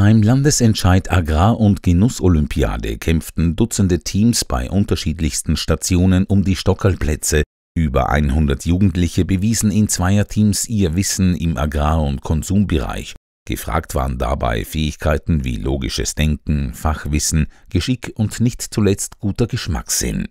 Beim Landesentscheid Agrar- und Genussolympiade kämpften Dutzende Teams bei unterschiedlichsten Stationen um die Stockerlplätze. Über 100 Jugendliche bewiesen in zweier Teams ihr Wissen im Agrar- und Konsumbereich. Gefragt waren dabei Fähigkeiten wie logisches Denken, Fachwissen, Geschick und nicht zuletzt guter Geschmackssinn.